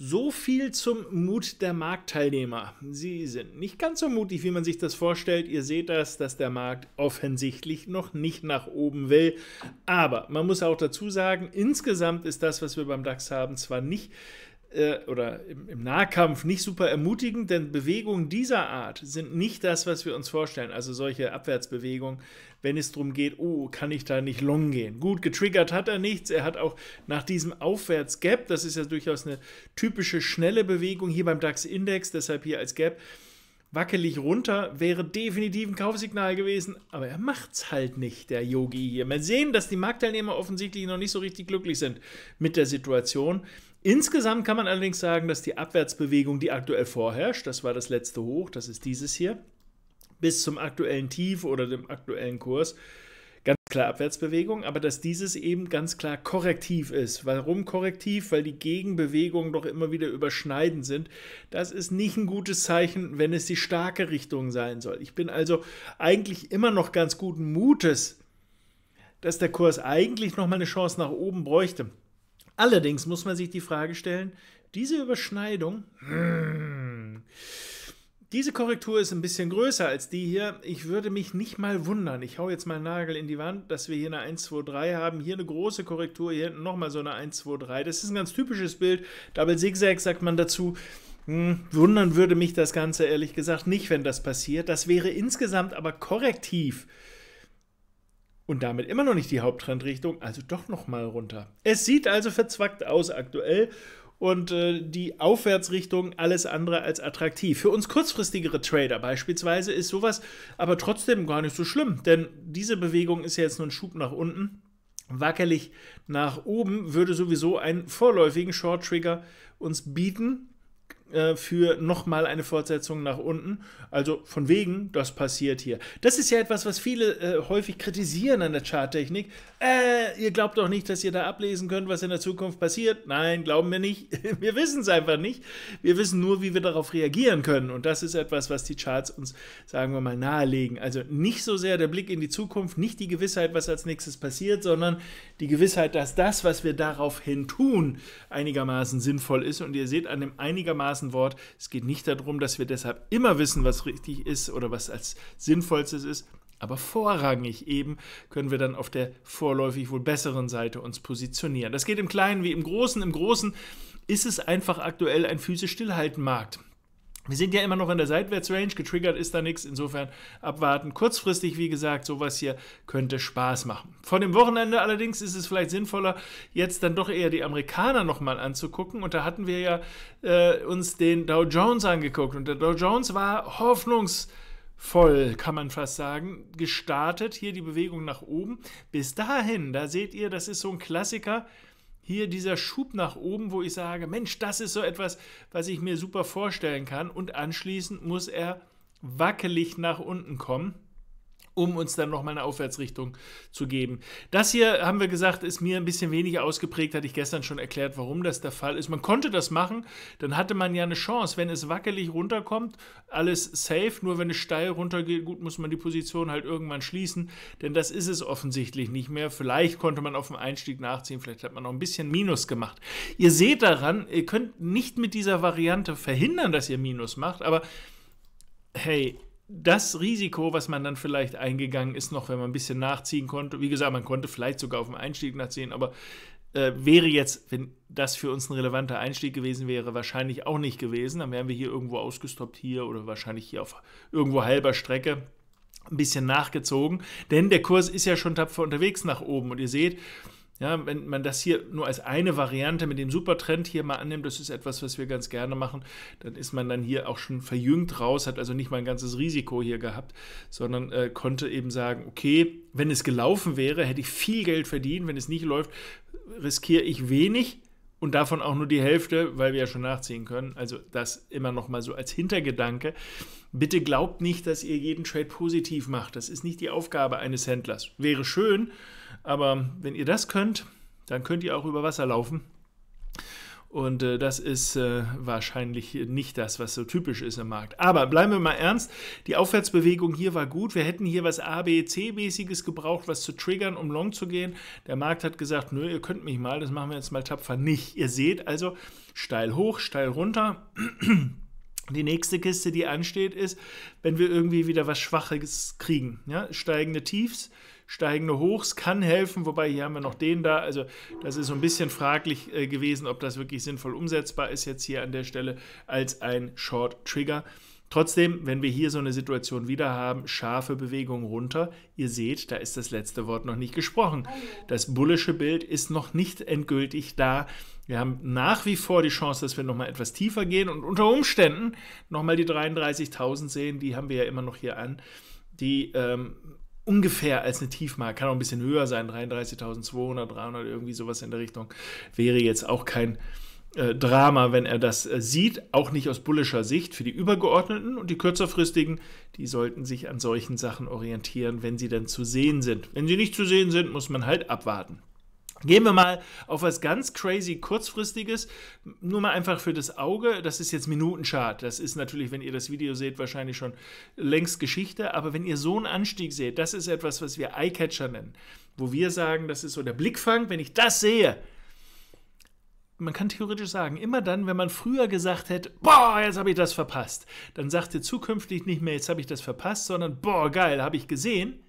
So viel zum Mut der Marktteilnehmer. Sie sind nicht ganz so mutig, wie man sich das vorstellt. Ihr seht das, dass der Markt offensichtlich noch nicht nach oben will. Aber man muss auch dazu sagen, insgesamt ist das, was wir beim DAX haben, zwar nicht äh, oder im, im, Nahkampf nicht super ermutigend, denn Bewegungen dieser Art sind nicht das, was wir uns vorstellen. Also solche Abwärtsbewegungen, wenn es darum geht, oh, kann ich da nicht long gehen? Gut, getriggert hat er nichts. Er hat auch nach diesem Aufwärtsgap, das ist ja durchaus eine typische schnelle Bewegung hier beim DAX-Index, deshalb hier als Gap, wackelig runter, wäre definitiv ein Kaufsignal gewesen. Aber er macht's halt nicht, der Yogi hier. Wir sehen, dass die Marktteilnehmer offensichtlich noch nicht so richtig glücklich sind mit der Situation. Insgesamt kann man allerdings sagen, dass die Abwärtsbewegung, die aktuell vorherrscht, das war das letzte Hoch, das ist dieses hier, bis zum aktuellen Tief oder dem aktuellen Kurs, klar Abwärtsbewegung, aber dass dieses eben ganz klar korrektiv ist. Warum korrektiv? Weil die Gegenbewegungen doch immer wieder überschneidend sind. Das ist nicht ein gutes Zeichen, wenn es die starke Richtung sein soll. Ich bin also eigentlich immer noch ganz guten Mutes, dass der Kurs eigentlich noch mal eine Chance nach oben bräuchte. Allerdings muss man sich die Frage stellen, diese Überschneidung, hmm, diese Korrektur ist ein bisschen größer als die hier. Ich würde mich nicht mal wundern. Ich hau jetzt mal einen Nagel in die Wand, dass wir hier eine 1, 2, 3 haben. Hier eine große Korrektur, hier hinten nochmal so eine 1, 2, 3. Das ist ein ganz typisches Bild. Double Zigzag sagt man dazu. Hm, wundern würde mich das Ganze ehrlich gesagt nicht, wenn das passiert. Das wäre insgesamt aber korrektiv. Und damit immer noch nicht die Haupttrendrichtung, also doch nochmal runter. Es sieht also verzwackt aus aktuell und äh, die Aufwärtsrichtung alles andere als attraktiv. Für uns kurzfristigere Trader beispielsweise ist sowas aber trotzdem gar nicht so schlimm, denn diese Bewegung ist ja jetzt nur ein Schub nach unten. Wackelig nach oben würde sowieso einen vorläufigen Short Trigger uns bieten äh, für nochmal eine Fortsetzung nach unten. Also von wegen, das passiert hier. Das ist ja etwas, was viele äh, häufig kritisieren an der Charttechnik. Äh, ihr glaubt doch nicht, dass ihr da ablesen könnt, was in der Zukunft passiert. Nein, glauben wir nicht. Wir wissen es einfach nicht. Wir wissen nur, wie wir darauf reagieren können. Und das ist etwas, was die Charts uns, sagen wir mal, nahelegen. Also nicht so sehr der Blick in die Zukunft, nicht die Gewissheit, was als nächstes passiert, sondern die Gewissheit, dass das, was wir daraufhin tun, einigermaßen sinnvoll ist. Und ihr seht an dem einigermaßen Straßenwort. Es geht nicht darum, dass wir deshalb immer wissen, was richtig ist oder was als sinnvollstes ist. Aber vorrangig eben können wir dann auf der vorläufig wohl besseren Seite uns positionieren. Das geht im Kleinen wie im Großen. Im Großen ist es einfach aktuell ein physisch stillhalten Markt. Wir sind ja immer noch in der Seitwärtsrange, getriggert ist da nichts, insofern abwarten. Kurzfristig, wie gesagt, sowas hier könnte Spaß machen. Vor dem Wochenende allerdings ist es vielleicht sinnvoller, jetzt dann doch eher die Amerikaner nochmal anzugucken. Und da hatten wir ja äh, uns den Dow Jones angeguckt. Und der Dow Jones war hoffnungsvoll, kann man fast sagen, gestartet. Hier die Bewegung nach oben. Bis dahin, da seht ihr, das ist so ein Klassiker hier dieser Schub nach oben, wo ich sage, Mensch, das ist so etwas, was ich mir super vorstellen kann und anschließend muss er wackelig nach unten kommen um uns dann nochmal eine Aufwärtsrichtung zu geben. Das hier, haben wir gesagt, ist mir ein bisschen weniger ausgeprägt, hatte ich gestern schon erklärt, warum das der Fall ist. Man konnte das machen, dann hatte man ja eine Chance. Wenn es wackelig runterkommt, alles safe, nur wenn es steil runtergeht, gut, muss man die Position halt irgendwann schließen, denn das ist es offensichtlich nicht mehr. Vielleicht konnte man auf dem Einstieg nachziehen, vielleicht hat man noch ein bisschen Minus gemacht. Ihr seht daran, ihr könnt nicht mit dieser Variante verhindern, dass ihr Minus macht, aber hey, das Risiko, was man dann vielleicht eingegangen ist, noch wenn man ein bisschen nachziehen konnte, wie gesagt, man konnte vielleicht sogar auf dem Einstieg nachziehen, aber äh, wäre jetzt, wenn das für uns ein relevanter Einstieg gewesen wäre, wahrscheinlich auch nicht gewesen. Dann wären wir hier irgendwo ausgestoppt hier oder wahrscheinlich hier auf irgendwo halber Strecke ein bisschen nachgezogen. Denn der Kurs ist ja schon tapfer unterwegs nach oben und ihr seht, ja, wenn man das hier nur als eine Variante mit dem Supertrend hier mal annimmt, das ist etwas, was wir ganz gerne machen, dann ist man dann hier auch schon verjüngt raus, hat also nicht mal ein ganzes Risiko hier gehabt, sondern äh, konnte eben sagen, okay, wenn es gelaufen wäre, hätte ich viel Geld verdient, wenn es nicht läuft, riskiere ich wenig, und davon auch nur die Hälfte, weil wir ja schon nachziehen können. Also das immer noch mal so als Hintergedanke. Bitte glaubt nicht, dass ihr jeden Trade positiv macht. Das ist nicht die Aufgabe eines Händlers. Wäre schön, aber wenn ihr das könnt, dann könnt ihr auch über Wasser laufen. Und äh, das ist äh, wahrscheinlich nicht das, was so typisch ist im Markt. Aber bleiben wir mal ernst, die Aufwärtsbewegung hier war gut. Wir hätten hier was ABC-mäßiges gebraucht, was zu triggern, um long zu gehen. Der Markt hat gesagt, nö, ihr könnt mich mal, das machen wir jetzt mal tapfer nicht. Ihr seht also steil hoch, steil runter. Die nächste Kiste, die ansteht, ist, wenn wir irgendwie wieder was Schwaches kriegen. Ja? Steigende Tiefs, steigende Hochs kann helfen, wobei hier haben wir noch den da. Also das ist so ein bisschen fraglich äh, gewesen, ob das wirklich sinnvoll umsetzbar ist jetzt hier an der Stelle als ein Short Trigger. Trotzdem, wenn wir hier so eine Situation wieder haben, scharfe Bewegung runter, ihr seht, da ist das letzte Wort noch nicht gesprochen. Das bullische Bild ist noch nicht endgültig da. Wir haben nach wie vor die Chance, dass wir nochmal etwas tiefer gehen und unter Umständen nochmal die 33.000 sehen, die haben wir ja immer noch hier an, die ähm, ungefähr als eine Tiefmarke, kann auch ein bisschen höher sein, 33.200, 300, irgendwie sowas in der Richtung, wäre jetzt auch kein äh, Drama, wenn er das äh, sieht, auch nicht aus bullischer Sicht für die Übergeordneten und die kürzerfristigen, die sollten sich an solchen Sachen orientieren, wenn sie dann zu sehen sind. Wenn sie nicht zu sehen sind, muss man halt abwarten. Gehen wir mal auf was ganz crazy kurzfristiges, nur mal einfach für das Auge. Das ist jetzt Minutenchart. Das ist natürlich, wenn ihr das Video seht, wahrscheinlich schon längst Geschichte. Aber wenn ihr so einen Anstieg seht, das ist etwas, was wir Eyecatcher nennen, wo wir sagen, das ist so der Blickfang. Wenn ich das sehe, man kann theoretisch sagen, immer dann, wenn man früher gesagt hätte, boah, jetzt habe ich das verpasst, dann sagt ihr zukünftig nicht mehr, jetzt habe ich das verpasst, sondern boah, geil, habe ich gesehen.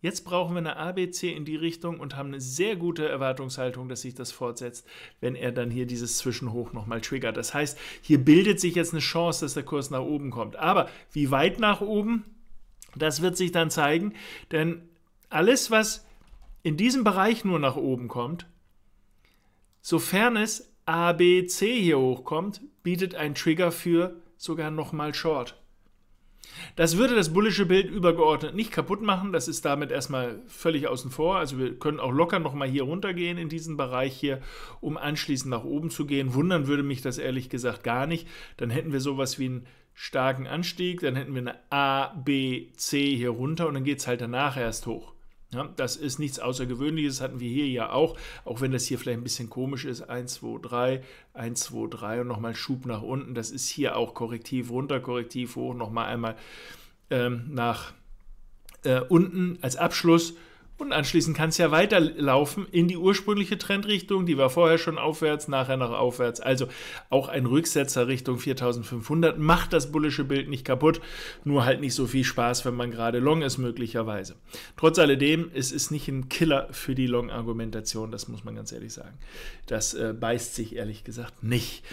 Jetzt brauchen wir eine ABC in die Richtung und haben eine sehr gute Erwartungshaltung, dass sich das fortsetzt, wenn er dann hier dieses Zwischenhoch nochmal triggert. Das heißt, hier bildet sich jetzt eine Chance, dass der Kurs nach oben kommt. Aber wie weit nach oben, das wird sich dann zeigen, denn alles, was in diesem Bereich nur nach oben kommt, Sofern es ABC hier hochkommt, bietet ein Trigger für sogar nochmal Short. Das würde das bullische Bild übergeordnet nicht kaputt machen. Das ist damit erstmal völlig außen vor. Also wir können auch locker nochmal hier runtergehen in diesen Bereich hier, um anschließend nach oben zu gehen. Wundern würde mich das ehrlich gesagt gar nicht. Dann hätten wir sowas wie einen starken Anstieg, dann hätten wir eine A, B, C hier runter und dann geht es halt danach erst hoch. Ja, das ist nichts Außergewöhnliches, hatten wir hier ja auch, auch wenn das hier vielleicht ein bisschen komisch ist. 1, 2, 3, 1, 2, 3 und nochmal Schub nach unten. Das ist hier auch korrektiv runter, korrektiv hoch, nochmal einmal ähm, nach äh, unten als Abschluss und anschließend kann es ja weiterlaufen in die ursprüngliche Trendrichtung, die war vorher schon aufwärts, nachher noch aufwärts. Also auch ein Rücksetzer Richtung 4500 macht das bullische Bild nicht kaputt, nur halt nicht so viel Spaß, wenn man gerade long ist möglicherweise. Trotz alledem, es ist nicht ein Killer für die Long-Argumentation, das muss man ganz ehrlich sagen. Das äh, beißt sich ehrlich gesagt nicht.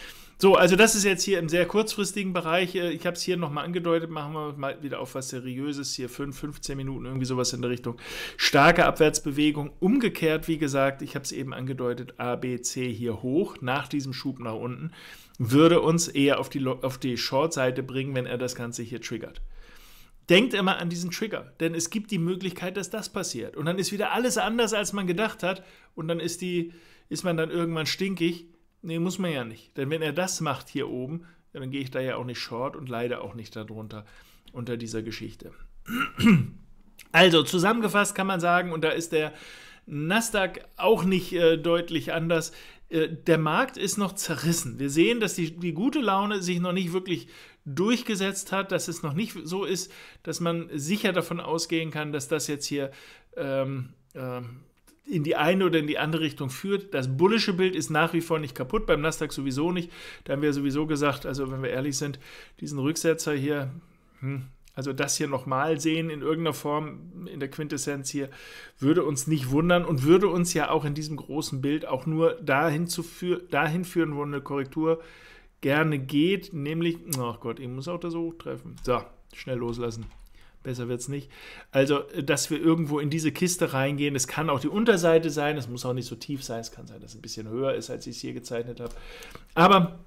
So, also das ist jetzt hier im sehr kurzfristigen Bereich. Äh, ich habe es hier nochmal angedeutet, machen wir mal wieder auf was Seriöses hier. 5, 15 Minuten, irgendwie sowas in der Richtung. Starke Abwärtsbewegung. Umgekehrt, wie gesagt, ich habe es eben angedeutet, A, B, C hier hoch, nach diesem Schub nach unten, würde uns eher auf die, auf die Short-Seite bringen, wenn er das Ganze hier triggert. Denkt immer an diesen Trigger, denn es gibt die Möglichkeit, dass das passiert. Und dann ist wieder alles anders, als man gedacht hat. Und dann ist, die, ist man dann irgendwann stinkig Nee, muss man ja nicht. Denn wenn er das macht hier oben, dann gehe ich da ja auch nicht short und leider auch nicht darunter unter dieser Geschichte. Also zusammengefasst kann man sagen, und da ist der Nasdaq auch nicht äh, deutlich anders, äh, der Markt ist noch zerrissen. Wir sehen, dass die, die gute Laune sich noch nicht wirklich durchgesetzt hat, dass es noch nicht so ist, dass man sicher davon ausgehen kann, dass das jetzt hier ähm, ähm, in die eine oder in die andere Richtung führt. Das bullische Bild ist nach wie vor nicht kaputt, beim Nasdaq sowieso nicht. Da haben wir sowieso gesagt, also wenn wir ehrlich sind, diesen Rücksetzer hier, hm, also das hier nochmal sehen in irgendeiner Form, in der Quintessenz hier, würde uns nicht wundern und würde uns ja auch in diesem großen Bild auch nur dahin, zu führ dahin führen, wo eine Korrektur gerne geht, nämlich, ach oh Gott, ich muss auch das hochtreffen. So, schnell loslassen. Besser wird es nicht. Also, äh, dass wir irgendwo in diese Kiste reingehen. Es kann auch die Unterseite sein, es muss auch nicht so tief sein. Es kann sein, dass es ein bisschen höher ist, als ich es hier gezeichnet habe. Aber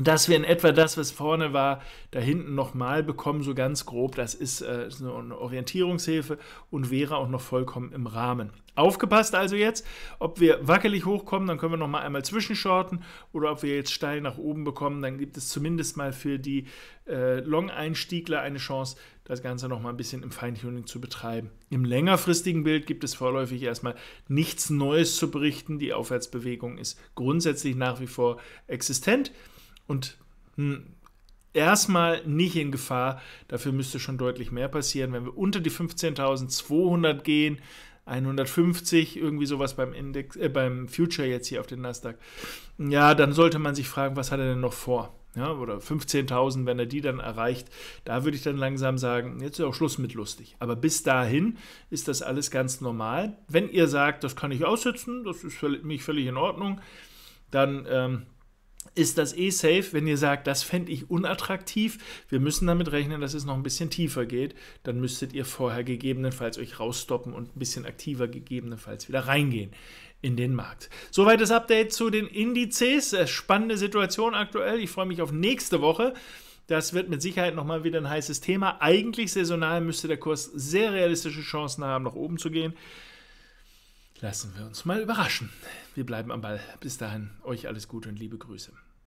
dass wir in etwa das, was vorne war, da hinten nochmal bekommen, so ganz grob, das ist äh, eine Orientierungshilfe und wäre auch noch vollkommen im Rahmen. Aufgepasst also jetzt, ob wir wackelig hochkommen, dann können wir nochmal einmal zwischenschorten oder ob wir jetzt steil nach oben bekommen, dann gibt es zumindest mal für die äh, Long-Einstiegler eine Chance, das Ganze nochmal ein bisschen im Feintuning zu betreiben. Im längerfristigen Bild gibt es vorläufig erstmal nichts Neues zu berichten. Die Aufwärtsbewegung ist grundsätzlich nach wie vor existent und mh, hm, erstmal nicht in Gefahr. Dafür müsste schon deutlich mehr passieren. Wenn wir unter die 15.200 gehen, 150, irgendwie sowas beim Index, äh, beim Future jetzt hier auf den Nasdaq. Ja, dann sollte man sich fragen, was hat er denn noch vor? ja, oder 15.000, wenn er die dann erreicht, da würde ich dann langsam sagen, jetzt ist auch Schluss mit lustig. Aber bis dahin ist das alles ganz normal. Wenn ihr sagt, das kann ich aussitzen, das ist für mich völlig in Ordnung, dann ähm, ist das eh safe, wenn ihr sagt, das fände ich unattraktiv. Wir müssen damit rechnen, dass es noch ein bisschen tiefer geht. Dann müsstet ihr vorher gegebenenfalls euch rausstoppen und ein bisschen aktiver gegebenenfalls wieder reingehen in den Markt. Soweit das Update zu den Indizes. Äh, spannende Situation aktuell. Ich freue mich auf nächste Woche. Das wird mit Sicherheit nochmal wieder ein heißes Thema. Eigentlich saisonal müsste der Kurs sehr realistische Chancen haben, nach oben zu gehen. Lassen wir uns mal überraschen. Wir bleiben am Ball. Bis dahin, euch alles Gute und liebe Grüße.